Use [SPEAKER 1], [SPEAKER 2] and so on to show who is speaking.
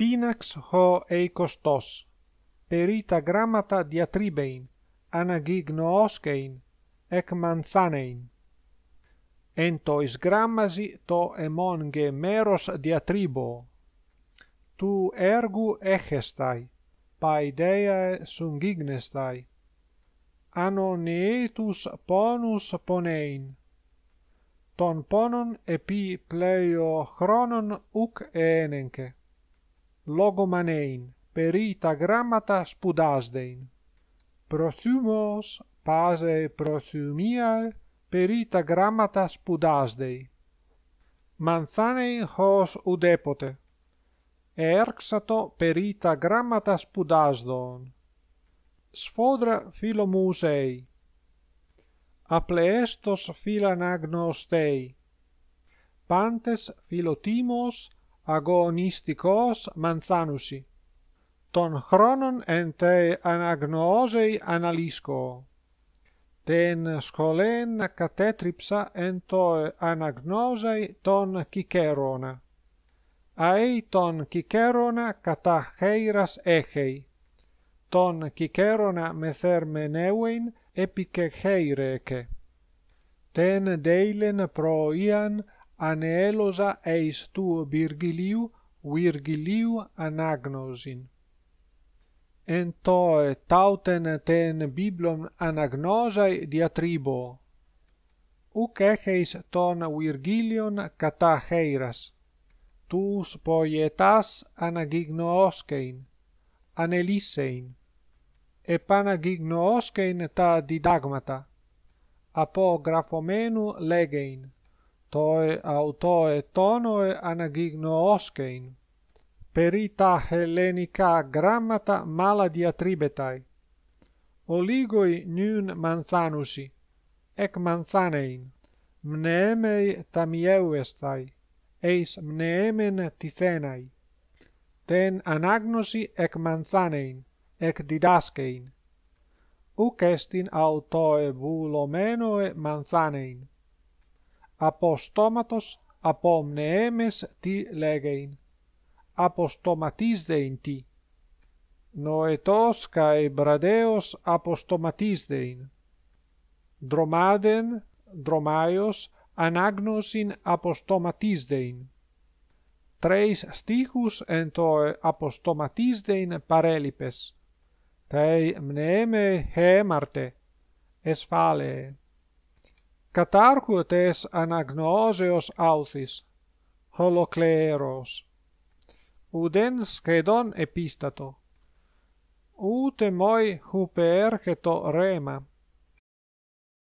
[SPEAKER 1] Pinax h ekostos perita gramata di atribein anagignoschein ekmanthanein entois grammasi to emonge meros di atribo tu ergo egestai paidea sungignestai anon eitus paunus ponein ton ponon epi pleio chronon uk enenke Logomanein, manein grammata spudasdein prothumos pase prothumia per grammata spudasdei manzanei hos udepote erxato per grammata spudasdon sfodra filo musei apleestos filan agnostei pantes filotimos αγωνιστικός Μανθάνουσι. Τον χρόνον εν τε αναγνώζεϊ αναλύσκω. Τεν σχολέν κατέτριψα εν το αναγνώζεϊ τον Κικέρονα. Αΐ τον Κικέρονα κατά χέιρας έχεϊ. Τον Κικέρονα μεθερμενεύειν επικεχέιρεκε. Τεν δείλεν προείαν anelosa eis tu virgiliu virgiliu anagnosin en to et tauten ten biblon anagnosae di atribo u cheis ton virgilion cata heiras tu spoietas anagnoskein anelissein e panagnoskein ta didagmata apo grafomenu legein toe auto e tono e perita hellenica grammata mala di atribetai oligoi nun manzanusi ek manzanein mnemei tamieu estai eis mnemen tithenai ten anagnosi ek manzanein ek didaskein uc est in auto e bulo meno manzanein apostomatos apomneemes ti legein apostomatis dein ti noetos kai bradeos apostomatis dein dromaden dromaios anagnosin apostomatis dein tres stichos entoi apostomatis dein parelipes tai mneeme harmate esphale Katarchou anagnoseos authis holocleros, oudens gedon epistato ou te moi huper rema